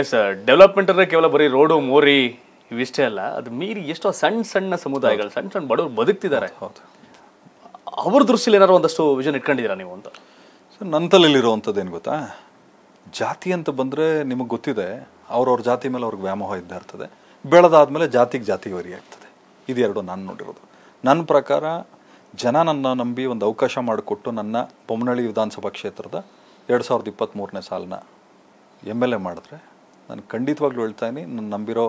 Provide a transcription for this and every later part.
S development ಅಂದರೆ ಕೇವಲ ಬರೀ ರೋಡು ಮೋರಿ ಇವಿಷ್ಟೇ ಅಲ್ಲ ಅದು ಮೀರಿ ಎಷ್ಟೋ ಸಣ್ಣ ಸಣ್ಣ ಸಮುದಾಯಗಳು ಸಣ್ಣ ಸಣ್ಣ ಬಡವರು ಬದುಕ್ತಿದ್ದಾರೆ ಅವ್ರ ದೃಷ್ಟಿಲಿ ಏನಾದ್ರು ಒಂದಷ್ಟು ವಿಷನ್ ಇಟ್ಕೊಂಡಿದ್ದೀರಾ ನೀವು ಅಂತ ಸರ್ ನನ್ನ ತಲೆಯಲ್ಲಿರುವಂಥದ್ದು ಏನು ಗೊತ್ತಾ ಜಾತಿ ಅಂತ ಬಂದರೆ ನಿಮಗೆ ಗೊತ್ತಿದೆ ಅವ್ರವ್ರ ಜಾತಿ ಮೇಲೆ ಅವ್ರಿಗೆ ವ್ಯಾಮೋಹ ಇದ್ದ ಇರ್ತದೆ ಬೆಳೆದಾದ್ಮೇಲೆ ಜಾತಿಗೆ ಜಾತಿಗೆ ವರಿ ಆಗ್ತದೆ ಇದೆರಡು ನಾನು ನೋಡಿರೋದು ನನ್ನ ಪ್ರಕಾರ ಜನ ನನ್ನ ನಂಬಿ ಒಂದು ಅವಕಾಶ ಮಾಡಿಕೊಟ್ಟು ನನ್ನ ಬೊಮ್ಮನಳ್ಳಿ ವಿಧಾನಸಭಾ ಕ್ಷೇತ್ರದ ಎರಡು ಸಾವಿರದ ಇಪ್ಪತ್ತ್ಮೂರನೇ ಸಾಲನ್ನ ಎಮ್ ಎಲ್ ಎ ಮಾಡಿದ್ರೆ ನಾನು ಖಂಡಿತವಾಗ್ಲೂ ಹೇಳ್ತಾಯಿನಿ ನಾನು ನಂಬಿರೋ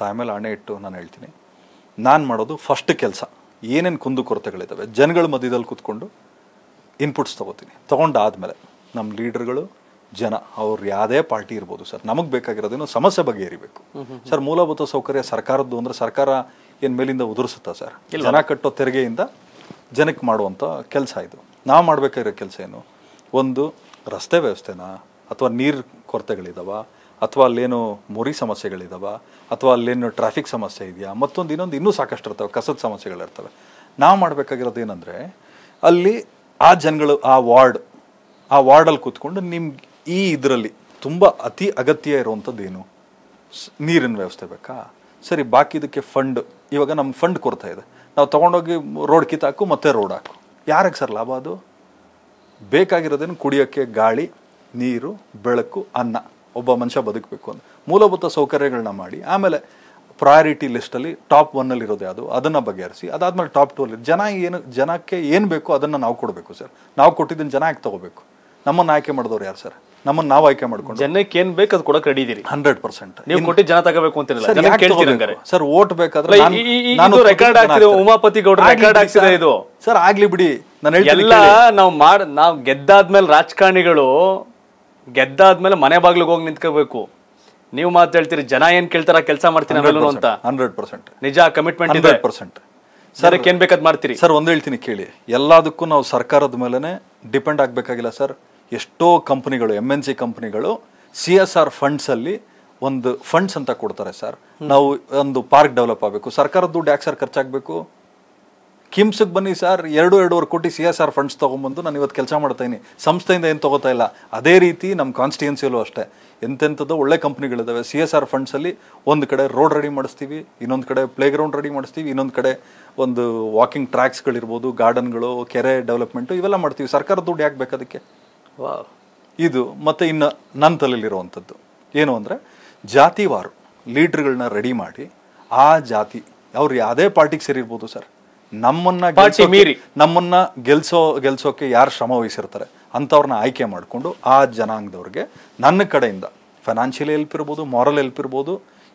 ತಾಯಿ ಮೇಲೆ ಹಣೆ ಇಟ್ಟು ನಾನು ಹೇಳ್ತೀನಿ ನಾನು ಮಾಡೋದು ಫಸ್ಟ್ ಕೆಲಸ ಏನೇನು ಕುಂದು ಕೊರತೆಗಳಿದ್ದಾವೆ ಜನಗಳ ಮಧ್ಯದಲ್ಲಿ ಕೂತ್ಕೊಂಡು ಇನ್ಪುಟ್ಸ್ ತೊಗೋತೀನಿ ಮೇಲೆ ನಮ್ಮ ಲೀಡರ್ಗಳು ಜನ ಅವ್ರು ಯಾವುದೇ ಪಾರ್ಟಿ ಇರ್ಬೋದು ಸರ್ ನಮಗೆ ಬೇಕಾಗಿರೋದೇನು ಸಮಸ್ಯೆ ಬಗ್ಗೆ ಇರಬೇಕು ಸರ್ ಮೂಲಭೂತ ಸೌಕರ್ಯ ಸರ್ಕಾರದ್ದು ಅಂದರೆ ಸರ್ಕಾರ ಏನು ಮೇಲಿಂದ ಉದುರಿಸುತ್ತಾ ಸರ್ ಜನ ಕಟ್ಟೋ ತೆರಿಗೆಯಿಂದ ಜನಕ್ಕೆ ಮಾಡುವಂಥ ಕೆಲಸ ಇದು ನಾವು ಮಾಡಬೇಕಾಗಿರೋ ಕೆಲಸ ಏನು ಒಂದು ರಸ್ತೆ ವ್ಯವಸ್ಥೆನ ಅಥವಾ ನೀರು ಕೊರತೆಗಳಿದಾವ ಅಥವಾ ಅಲ್ಲೇನು ಮುರಿ ಸಮಸ್ಯೆಗಳಿದ್ದಾವೆ ಅಥವಾ ಅಲ್ಲೇನು ಟ್ರಾಫಿಕ್ ಸಮಸ್ಯೆ ಇದೆಯಾ ಮತ್ತೊಂದು ಇನ್ನೊಂದು ಇನ್ನೂ ಸಾಕಷ್ಟು ಇರ್ತವೆ ಕಸದ ಸಮಸ್ಯೆಗಳಿರ್ತವೆ ನಾವು ಮಾಡಬೇಕಾಗಿರೋದು ಏನಂದರೆ ಅಲ್ಲಿ ಆ ಜನಗಳು ಆ ವಾರ್ಡ್ ಆ ವಾರ್ಡಲ್ಲಿ ಕೂತ್ಕೊಂಡು ನಿಮ್ಗೆ ಈ ಇದರಲ್ಲಿ ತುಂಬ ಅತಿ ಅಗತ್ಯ ಇರುವಂಥದ್ದು ಏನು ನೀರಿನ ವ್ಯವಸ್ಥೆ ಬೇಕಾ ಸರಿ ಬಾಕಿ ಇದಕ್ಕೆ ಫಂಡ್ ಇವಾಗ ನಮ್ಮ ಫಂಡ್ ಕೊಡ್ತಾ ಇದೆ ನಾವು ತೊಗೊಂಡೋಗಿ ರೋಡ್ ಕಿತ್ತಾಕು ಮತ್ತೆ ರೋಡ್ ಹಾಕು ಯಾರಿಗೆ ಸರ್ ಲಾಭ ಅದು ಬೇಕಾಗಿರೋದೇನು ಕುಡಿಯೋಕ್ಕೆ ಗಾಳಿ ನೀರು ಬೆಳಕು ಅನ್ನ ಒಬ್ಬ ಮನುಷ್ಯ ಬದುಕಬೇಕು ಅಂತ ಮೂಲಭೂತ ಸೌಕರ್ಯಗಳನ್ನ ಮಾಡಿ ಆಮೇಲೆ ಪ್ರಯಾರಿಟಿ ಲಿಸ್ಟಲ್ಲಿ ಟಾಪ್ ಒನ್ನಲ್ಲಿರೋದು ಯಾವುದು ಅದನ್ನು ಬಗೆಹರಿಸಿ ಅದಾದಮೇಲೆ ಟಾಪ್ ಟೂ ಅಲ್ಲಿ ಜನ ಏನು ಜನಕ್ಕೆ ಏನು ಬೇಕು ಅದನ್ನು ನಾವು ಕೊಡಬೇಕು ಸರ್ ನಾವು ಕೊಟ್ಟಿದ್ದನ್ನು ಜನ ಯಾಕೆ ತಗೋಬೇಕು ನಮ್ಮನ್ನು ಆಯ್ಕೆ ಮಾಡಿದವರು ಯಾರು ಸರ್ ನಮ್ಮನ್ನು ನಾವು ಆಯ್ಕೆ ಮಾಡ್ಕೊಂಡು ಜನಕ್ಕೆ ಏನು ಬೇಕು ಅದು ಕೊಡಕ್ಕೆ ರೆಡಿ ಹಂಡ್ರೆಡ್ ಪರ್ಸೆಂಟ್ ನೀವು ಕೊಟ್ಟು ಜನ ತಗೋಬೇಕು ಅಂತ ಸರ್ ಓಟ್ ಬೇಕಾದ್ರೆ ನಾನು ರೆಕಾರ್ಡ್ ಉಮಾಪತಿ ಗೌಡ ರೆಕಾರ್ಡ್ ಹಾಕ್ಸಿದೆ ಇದು ಸರ್ ಆಗ್ಲಿ ಬಿಡಿ ನಾನು ಹೇಳ್ತೀನಿ ನಾವು ಮಾಡ್ ನಾವು ಗೆದ್ದಾದ್ಮೇಲೆ ರಾಜಕಾರಣಿಗಳು ಗೆದ್ದಾದ್ಮೇಲೆ ಮನೆ ಬಾಗ್ಲಿಗೆ ಹೋಗಿ ನಿಂತ್ಕೋಬೇಕು ನೀವು ಮಾತಾಡ್ತೀರಿ ಜನ ಏನ್ ಕೇಳ್ತಾರ ಕೆಲಸ ಮಾಡ್ತೀನಿ ಹಂಡ್ರೆಡ್ ಪರ್ಸೆಂಟ್ ನಿಜ ಕಮಿಟ್ಮೆಂಟ್ ಇದೆ ಪರ್ಸೆಂಟ್ ಸರ್ ಏನ್ ಬೇಕಾದ್ ಮಾಡ್ತೀರಿ ಸರ್ ಒಂದು ಹೇಳ್ತೀನಿ ಕೇಳಿ ಎಲ್ಲದಕ್ಕೂ ನಾವು ಸರ್ಕಾರದ ಮೇಲೆ ಡಿಪೆಂಡ್ ಆಗ್ಬೇಕಾಗಿಲ್ಲ ಸರ್ ಎಷ್ಟೋ ಕಂಪನಿಗಳು ಎಮ್ ಎನ್ ಸಿ ಕಂಪನಿಗಳು ಸಿ ಎಸ್ ಆರ್ ಫಂಡ್ಸ್ ಅಲ್ಲಿ ಒಂದು ಫಂಡ್ಸ್ ಅಂತ ಕೊಡ್ತಾರೆ ಸರ್ ನಾವು ಒಂದು ಪಾರ್ಕ್ ಡೆವಲಪ್ ಆಗಬೇಕು ಸರ್ಕಾರದ ದುಡ್ಡು ಯಾಕೆ ಸರ್ ಖರ್ಚಾಗಬೇಕು ಕಿಮ್ಸ್ಗೆ ಬನ್ನಿ ಸರ್ ಎರಡು ಎರಡೂವರೆ ಕೋಟಿ ಸಿ ಎಸ್ ಆರ್ ಫಂಡ್ಸ್ ತೊಗೊಂಬಂದು ನಾನು ಇವತ್ತು ಕೆಲಸ ಮಾಡ್ತಾಯಿನಿ ಸಂಸ್ಥೆಯಿಂದ ಏನು ತೊಗೋತಾ ಇಲ್ಲ ಅದೇ ರೀತಿ ನಮ್ಮ ಕಾನ್ಸ್ಟಿಟ್ಯೂನ್ಸಿಯಲ್ಲೂ ಅಷ್ಟೇ ಎಂತೆಂಥದ್ದು ಒಳ್ಳೆ ಕಂಪ್ನಿಗಳಿದ್ದಾವೆ ಸಿ ಎಸ್ ಆರ್ ಫಂಡ್ಸಲ್ಲಿ ಒಂದು ಕಡೆ ರೋಡ್ ರೆಡಿ ಮಾಡಿಸ್ತೀವಿ ಇನ್ನೊಂದು ಕಡೆ ಪ್ಲೇಗ್ರೌಂಡ್ ರೆಡಿ ಮಾಡಿಸ್ತೀವಿ ಇನ್ನೊಂದು ಕಡೆ ಒಂದು ವಾಕಿಂಗ್ ಟ್ರ್ಯಾಕ್ಸ್ಗಳಿರ್ಬೋದು ಗಾರ್ಡನ್ಗಳು ಕೆರೆ ಡೆವಲಪ್ಮೆಂಟು ಇವೆಲ್ಲ ಮಾಡ್ತೀವಿ ಸರ್ಕಾರ ದುಡ್ಡು ಯಾಕೆ ಬೇಕದಕ್ಕೆ ಇದು ಮತ್ತು ಇನ್ನು ನನ್ನ ತಲೆಯಲ್ಲಿರುವಂಥದ್ದು ಏನು ಅಂದರೆ ಜಾತಿವಾರು ಲೀಡ್ರ್ಗಳನ್ನ ರೆಡಿ ಮಾಡಿ ಆ ಜಾತಿ ಅವ್ರು ಯಾವುದೇ ಪಾರ್ಟಿಗೆ ಸೇರಿರ್ಬೋದು ಸರ್ ನಮ್ಮನ್ನ ನಮ್ಮನ್ನ ಗೆಲ್ಸೋ ಗೆಲ್ಸೋಕೆ ಯಾರು ಶ್ರಮ ವಹಿಸಿರ್ತಾರೆ ಅಂಥವ್ರನ್ನ ಆಯ್ಕೆ ಮಾಡಿಕೊಂಡು ಆ ಜನಾಂಗದವ್ರಿಗೆ ನನ್ನ ಕಡೆಯಿಂದ ಫೈನಾನ್ಷಿಯಲ್ ಹೆಲ್ಪ್ ಇರ್ಬೋದು ಮಾರಲ್ ಹೆಲ್ಪ್ ಇರ್ಬೋದು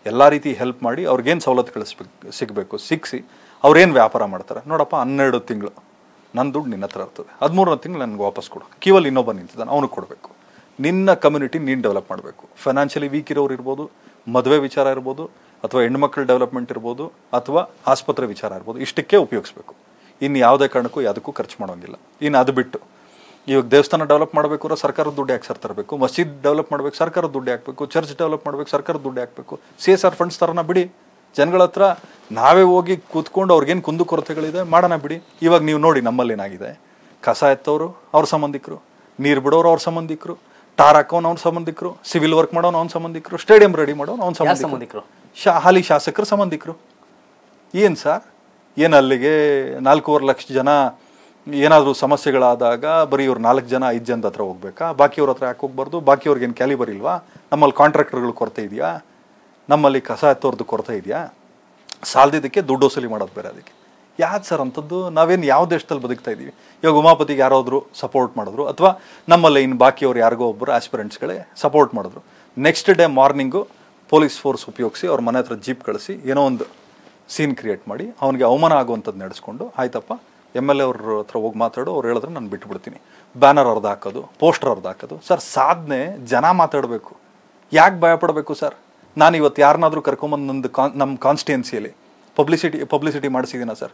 ಎಲ್ಲ ರೀತಿ ಹೆಲ್ಪ್ ಮಾಡಿ ಅವ್ರಿಗೇನು ಕಳಿಸ್ಬೇಕು ಸಿಗಬೇಕು ಸಿಕ್ಕಿಸಿ ಅವ್ರೇನು ವ್ಯಾಪಾರ ಮಾಡ್ತಾರೆ ನೋಡಪ್ಪ ಹನ್ನೆರಡು ತಿಂಗಳು ನನ್ನ ದುಡ್ಡು ನಿನ್ನ ಹತ್ರ ಇರ್ತದೆ ಹದಿಮೂರನೇ ತಿಂಗಳು ನನಗೆ ವಾಪಸ್ ಕೊಡು ಕೇವಲ ಇನ್ನೊಬ್ಬ ನಿಂತಿದ್ದಾನೆ ಅವನಿಗೆ ಕೊಡಬೇಕು ನಿನ್ನ ಕಮ್ಯುನಿಟಿ ನೀನು ಡೆವಲಪ್ ಮಾಡಬೇಕು ಫೈನಾನ್ಷಿಯಲಿ ವೀಕ್ ಇರೋರು ಇರ್ಬೋದು ಮದುವೆ ವಿಚಾರ ಇರ್ಬೋದು ಅಥವಾ ಹೆಣ್ಮಕ್ಳ ಡೆವಲಪ್ಮೆಂಟ್ ಇರ್ಬೋದು ಅಥವಾ ಆಸ್ಪತ್ರೆ ವಿಚಾರ ಇರ್ಬೋದು ಇಷ್ಟಕ್ಕೆ ಉಪಯೋಗಿಸ್ಬೇಕು ಇನ್ನು ಯಾವುದೇ ಕಾರಣಕ್ಕೂ ಯಾವುದಕ್ಕೂ ಖರ್ಚು ಮಾಡೋಂಗಿಲ್ಲ ಇನ್ನು ಅದು ಬಿಟ್ಟು ಇವಾಗ ದೇವಸ್ಥಾನ ಡೆವಲಪ್ ಮಾಡಬೇಕು ಅಂದ್ರೆ ಸರ್ಕಾರದ ದುಡ್ಡು ಯಾಕೆ ಸರ್ ತರಬೇಕು ಮಸೀದ್ ಡೆವಲಪ್ ಮಾಡಬೇಕು ಸರ್ಕಾರದ ದುಡ್ಡು ಹಾಕಬೇಕು ಚರ್ಚ್ ಡೆವಲಪ್ ಮಾಡಬೇಕು ಸರ್ಕಾರದ ದುಡ್ಡು ಹಾಕಬೇಕು ಸಿ ಎಸ್ ಆರ್ ಫಂಡ್ಸ್ ತರನ ಬಿಡಿ ಜನಗಳ ಹತ್ರ ನಾವೇ ಹೋಗಿ ಕೂತ್ಕೊಂಡು ಅವ್ರಿಗೇನು ಕುಂದು ಕೊರತೆಗಳಿದೆ ಮಾಡೋಣ ಬಿಡಿ ಇವಾಗ ನೀವು ನೋಡಿ ನಮ್ಮಲ್ಲಿ ಏನಾಗಿದೆ ಕಸ ಎತ್ತವರು ಅವ್ರ ಸಂಬಂಧಿಕರು ನೀರು ಬಿಡೋರು ಅವ್ರ ಸಂಬಂಧಿಕರು ಟಾರ್ ಹಾಕೋನು ಅವ್ನ ಸಂಬಂಧಿಕರು ಸಿವಿಲ್ ವರ್ಕ್ ಮಾಡೋನು ಅವ್ನ ಸಂಬಂಧಿಕರು ಸ್ಟೇಡಿಯಂ ರೆಡಿ ಮಾಡೋನು ಅವ್ನ ಸಂಬಂಧಿಕರು ಶಾ ಹಾಲಿ ಶಾಸಕರು ಸಂಬಂಧಿಕರು ಏನು ಸರ್ ಏನು ಅಲ್ಲಿಗೆ ನಾಲ್ಕೂವರೆ ಲಕ್ಷ ಜನ ಏನಾದರೂ ಸಮಸ್ಯೆಗಳಾದಾಗ ಬರೀ ಇವ್ರು ನಾಲ್ಕು ಜನ ಐದು ಜನದ ಹತ್ರ ಹೋಗ್ಬೇಕಾ ಬಾಕಿಯವ್ರ ಹತ್ರ ಯಾಕೆ ಹೋಗ್ಬಾರ್ದು ಬಾಕಿಯವ್ರಿಗೇನು ಕ್ಯಾಲಿ ಇಲ್ವಾ ನಮ್ಮಲ್ಲಿ ಕಾಂಟ್ರಾಕ್ಟರ್ಗಳು ಕೊರತೆ ಇದೆಯಾ ನಮ್ಮಲ್ಲಿ ಕಸ ತೋರ್ದು ಕೊರತೆ ಇದೆಯಾ ಸಾಲದಿದ್ದಕ್ಕೆ ದುಡ್ಡು ವಸೂಲಿ ಮಾಡೋದು ಬೇರೆ ಅದಕ್ಕೆ ಯಾಕೆ ಸರ್ ಅಂಥದ್ದು ನಾವೇನು ಯಾವ ದೇಶದಲ್ಲಿ ಬದುಕ್ತಾ ಇದ್ದೀವಿ ಇವಾಗ ಉಮಾಪತಿಗೆ ಯಾರಾದರೂ ಸಪೋರ್ಟ್ ಮಾಡಿದ್ರು ಅಥವಾ ನಮ್ಮಲ್ಲಿ ಇನ್ನು ಬಾಕಿಯವ್ರು ಯಾರಿಗೋ ಒಬ್ಬರು ಆಸ್ಪಿರೆಂಟ್ಸ್ಗಳೇ ಸಪೋರ್ಟ್ ಮಾಡಿದ್ರು next day morning police force ಉಪಯೋಗಿಸಿ ಅವ್ರ ಮನೆ ಹತ್ರ ಜೀಪ್ ಕಳಿಸಿ ಏನೋ ಒಂದು ಸೀನ್ ಕ್ರಿಯೇಟ್ ಮಾಡಿ ಅವನಿಗೆ ಅವಮಾನ ಆಗುವಂಥದ್ದು ನಡೆಸ್ಕೊಂಡು ಆಯ್ತಪ್ಪ ಎಮ್ ಎಲ್ ಎ ಅವ್ರ ಹತ್ರ ಹೋಗಿ ಮಾತಾಡು ಅವ್ರು ಹೇಳಿದ್ರೆ ನಾನು ಬಿಟ್ಬಿಡ್ತೀನಿ ಬ್ಯಾನರ್ ಅರ್ಧ ಹಾಕೋದು ಪೋಸ್ಟರ್ ಅರ್ಧ ಹಾಕೋದು ಸರ್ ಸಾಧನೆ ಜನ ಮಾತಾಡಬೇಕು ಯಾಕೆ ಭಯಪಡಬೇಕು ಸರ್ ನಾನು ಇವತ್ತು ಯಾರನ್ನಾದರೂ ಕರ್ಕೊಂಬಂದು ನಂದು ಕಾನ್ ನಮ್ಮ ಕಾನ್ಸ್ಟಿಯೆನ್ಸಿಯಲ್ಲಿ ಪಬ್ಲಿಸಿಟಿ ಪಬ್ಲಿಸಿಟಿ ಮಾಡಿಸಿದ್ದೀನ ಸರ್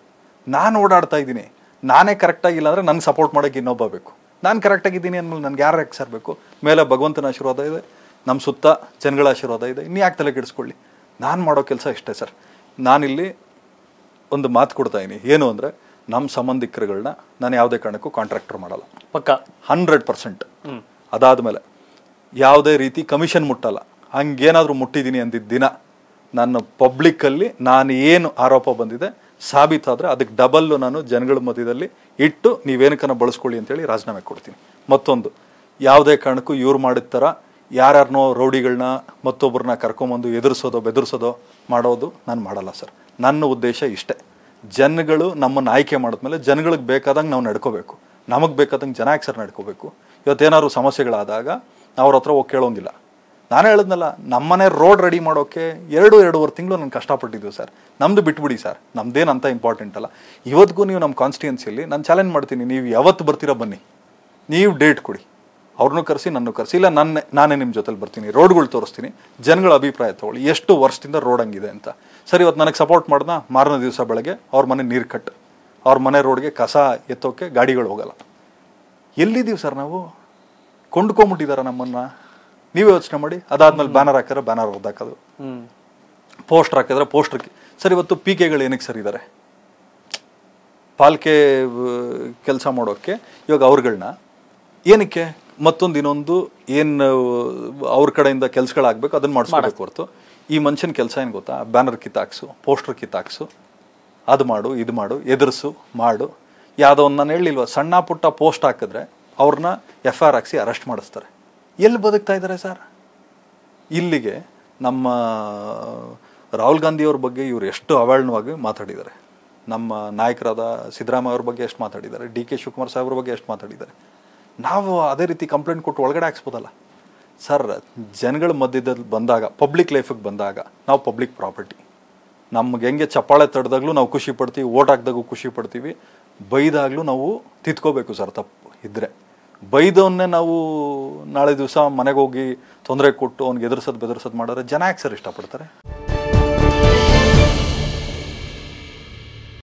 ನಾನು ಓಡಾಡ್ತಾ ಇದ್ದೀನಿ ನಾನೇ ಕರೆಕ್ಟಾಗಿಲ್ಲ ಅಂದರೆ ನನಗೆ ಸಪೋರ್ಟ್ ಮಾಡೋಕ್ಕೆ ಇನ್ನೊಬ್ಬ ಬೇಕು ನಾನು ಕರೆಕ್ಟಾಗಿದ್ದೀನಿ ಅಂದಮೇಲೆ ನನಗೆ ಯಾರು ಯಾಕೆ ಸರ್ ಬೇಕು ಮೇಲೆ ಭಗವಂತನ ಆಶೀರ್ವಾದ ಇದೆ ನಮ್ಮ ಸುತ್ತ ಜನಗಳ ಆಶೀರ್ವಾದ ಇದೆ ಇನ್ನು ಯಾಕೆ ತಲೆ ಕೆಡಿಸ್ಕೊಳ್ಳಿ ನಾನು ಮಾಡೋ ಕೆಲಸ ಇಷ್ಟೇ ಸರ್ ನಾನಿಲ್ಲಿ ಒಂದು ಮಾತು ಇದ್ದೀನಿ ಏನು ಅಂದರೆ ನಮ್ಮ ಸಂಬಂಧಿಕರುಗಳನ್ನ ನಾನು ಯಾವುದೇ ಕಾರಣಕ್ಕೂ ಕಾಂಟ್ರಾಕ್ಟರ್ ಮಾಡಲ್ಲ ಪಕ್ಕ ಹಂಡ್ರೆಡ್ ಪರ್ಸೆಂಟ್ ಅದಾದಮೇಲೆ ಯಾವುದೇ ರೀತಿ ಕಮಿಷನ್ ಮುಟ್ಟಲ್ಲ ಹಂಗೇನಾದರೂ ಮುಟ್ಟಿದ್ದೀನಿ ಅಂದಿದ್ದ ದಿನ ನಾನು ಪಬ್ಲಿಕ್ಕಲ್ಲಿ ನಾನು ಏನು ಆರೋಪ ಬಂದಿದೆ ಸಾಬೀತಾದರೆ ಅದಕ್ಕೆ ಡಬಲ್ಲು ನಾನು ಜನಗಳ ಮಧ್ಯದಲ್ಲಿ ಇಟ್ಟು ನೀವೇನಕ್ಕನ ಬಳಸ್ಕೊಳ್ಳಿ ಅಂತೇಳಿ ರಾಜೀನಾಮೆ ಕೊಡ್ತೀನಿ ಮತ್ತೊಂದು ಯಾವುದೇ ಕಾರಣಕ್ಕೂ ಇವ್ರು ಮಾಡಿದ ಥರ ಯಾರ್ಯಾರನೋ ರೌಡಿಗಳನ್ನ ಮತ್ತೊಬ್ಬರನ್ನ ಕರ್ಕೊಂಬಂದು ಎದುರಿಸೋದೋ ಬೆದರಿಸೋದೋ ಮಾಡೋದು ನಾನು ಮಾಡಲ್ಲ ಸರ್ ನನ್ನ ಉದ್ದೇಶ ಇಷ್ಟೇ ಜನಗಳು ನಮ್ಮನ್ನು ಆಯ್ಕೆ ಮಾಡಿದ್ಮೇಲೆ ಜನಗಳಿಗೆ ಬೇಕಾದಂಗೆ ನಾವು ನಡ್ಕೋಬೇಕು ನಮಗೆ ಬೇಕಾದಂಗೆ ಜನ ಸರ್ ನಡ್ಕೋಬೇಕು ಇವತ್ತೇನಾದ್ರು ಸಮಸ್ಯೆಗಳಾದಾಗ ಅವ್ರ ಹತ್ರ ಹೋಗಿ ಕೇಳೋಂಗಿಲ್ಲ ನಾನು ಹೇಳಿದ್ನಲ್ಲ ನಮ್ಮನೆ ರೋಡ್ ರೆಡಿ ಮಾಡೋಕ್ಕೆ ಎರಡು ಎರಡೂವರೆ ತಿಂಗಳು ನಾನು ಕಷ್ಟಪಟ್ಟಿದ್ದೆವು ಸರ್ ನಮ್ಮದು ಬಿಟ್ಬಿಡಿ ಸರ್ ನಮ್ಮದೇನು ಅಂತ ಇಂಪಾರ್ಟೆಂಟ್ ಅಲ್ಲ ಇವತ್ತಿಗೂ ನೀವು ನಮ್ಮ ಕಾನ್ಸ್ಟಿಟ್ಯೂನ್ಸಿಯಲ್ಲಿ ನಾನು ಚಾಲೆಂಜ್ ಮಾಡ್ತೀನಿ ನೀವು ಯಾವತ್ತು ಬರ್ತೀರಾ ಬನ್ನಿ ನೀವು ಡೇಟ್ ಕೊಡಿ ಅವ್ರನ್ನೂ ಕರೆಸಿ ನನ್ನ ಕರೆಸಿ ಇಲ್ಲ ನನ್ನ ನಾನೇ ನಿಮ್ಮ ಜೊತೆಲಿ ಬರ್ತೀನಿ ರೋಡ್ಗಳು ತೋರಿಸ್ತೀನಿ ಜನಗಳ ಅಭಿಪ್ರಾಯ ತಗೊಳ್ಳಿ ಎಷ್ಟು ವರ್ಷದಿಂದ ರೋಡ್ ಹಂಗಿದೆ ಅಂತ ಸರಿ ಇವತ್ತು ನನಗೆ ಸಪೋರ್ಟ್ ಮಾಡ್ದ ಮಾರನೇ ದಿವಸ ಬೆಳಗ್ಗೆ ಅವ್ರ ಮನೆ ನೀರು ಕಟ್ ಅವ್ರ ಮನೆ ರೋಡ್ಗೆ ಕಸ ಎತ್ತೋಕ್ಕೆ ಗಾಡಿಗಳು ಹೋಗಲ್ಲ ಎಲ್ಲಿದ್ದೀವಿ ಸರ್ ನಾವು ಕೊಂಡ್ಕೊಂಬಿಟ್ಟಿದ್ದಾರೆ ನಮ್ಮನ್ನು ನೀವು ಯೋಚನೆ ಮಾಡಿ ಅದಾದ್ಮೇಲೆ ಬ್ಯಾನರ್ ಹಾಕಿದ್ರೆ ಬ್ಯಾನರ್ ಹೊರದಾಕೋದು ಪೋಸ್ಟರ್ ಹಾಕಿದ್ರೆ ಪೋಸ್ಟರ್ಗೆ ಸರ್ ಇವತ್ತು ಪಿ ಕೆಗಳು ಏನಕ್ಕೆ ಸರ್ ಇದ್ದಾರೆ ಪಾಲ್ಕೆ ಕೆಲಸ ಮಾಡೋಕ್ಕೆ ಇವಾಗ ಅವ್ರಗಳನ್ನ ಏನಕ್ಕೆ ಮತ್ತೊಂದು ಇನ್ನೊಂದು ಏನು ಅವ್ರ ಕಡೆಯಿಂದ ಕೆಲಸಗಳಾಗಬೇಕು ಅದನ್ನು ಮಾಡಿಸ್ಬೇಕು ಹೊರತು ಈ ಮನುಷ್ಯನ ಕೆಲಸ ಏನು ಗೊತ್ತಾ ಬ್ಯಾನರ್ ಕಿತ್ತಾಕ್ಸು ಪೋಸ್ಟರ್ ಕಿತ್ತಾಕ್ಸು ಅದು ಮಾಡು ಇದು ಮಾಡು ಎದುರಿಸು ಮಾಡು ಯಾವುದೋ ಒಂದು ನಾನು ಹೇಳಿಲ್ವ ಸಣ್ಣ ಪುಟ್ಟ ಪೋಸ್ಟ್ ಹಾಕಿದ್ರೆ ಅವ್ರನ್ನ ಎಫ್ ಆರ್ ಹಾಕ್ಸಿ ಅರೆಸ್ಟ್ ಮಾಡಿಸ್ತಾರೆ ಎಲ್ಲಿ ಬದುಕ್ತಾ ಇದ್ದಾರೆ ಸರ್ ಇಲ್ಲಿಗೆ ನಮ್ಮ ರಾಹುಲ್ ಗಾಂಧಿಯವ್ರ ಬಗ್ಗೆ ಇವರು ಎಷ್ಟು ಅವೇಳನವಾಗಿ ಮಾತಾಡಿದ್ದಾರೆ ನಮ್ಮ ನಾಯಕರಾದ ಸಿದ್ದರಾಮಯ್ಯ ಅವ್ರ ಬಗ್ಗೆ ಎಷ್ಟು ಮಾತಾಡಿದ್ದಾರೆ ಡಿ ಕೆ ಶಿವಕುಮಾರ್ ಸಾಹೇಬ್ರ ಬಗ್ಗೆ ಎಷ್ಟು ಮಾತಾಡಿದ್ದಾರೆ ನಾವು ಅದೇ ರೀತಿ ಕಂಪ್ಲೇಂಟ್ ಕೊಟ್ಟು ಒಳಗಡೆ ಹಾಕ್ಸ್ಬೋದಲ್ಲ ಸರ್ ಜನಗಳ ಮಧ್ಯದಲ್ಲಿ ಬಂದಾಗ ಪಬ್ಲಿಕ್ ಲೈಫಿಗೆ ಬಂದಾಗ ನಾವು ಪಬ್ಲಿಕ್ ಪ್ರಾಪರ್ಟಿ ನಮ್ಗೆ ಹೆಂಗೆ ಚಪ್ಪಾಳೆ ತಡೆದಾಗ್ಲೂ ನಾವು ಖುಷಿ ಪಡ್ತೀವಿ ಓಟ್ ಹಾಕಿದಾಗೂ ಖುಷಿ ಪಡ್ತೀವಿ ಬೈದಾಗಲೂ ನಾವು ತಿತ್ಕೋಬೇಕು ಸರ್ ತಪ್ಪು ಇದ್ದರೆ ಬೈದವನ್ನೇ ನಾವು ನಾಳೆ ದಿವಸ ಮನೆಗೆ ಹೋಗಿ ತೊಂದರೆ ಕೊಟ್ಟು ಅವ್ನಿಗೆ ಎದುರಿಸೋದು ಬೆದರ್ಸೋದು ಮಾಡಿದ್ರೆ ಜನ ಯಾಕೆ ಸರ್ ಇಷ್ಟಪಡ್ತಾರೆ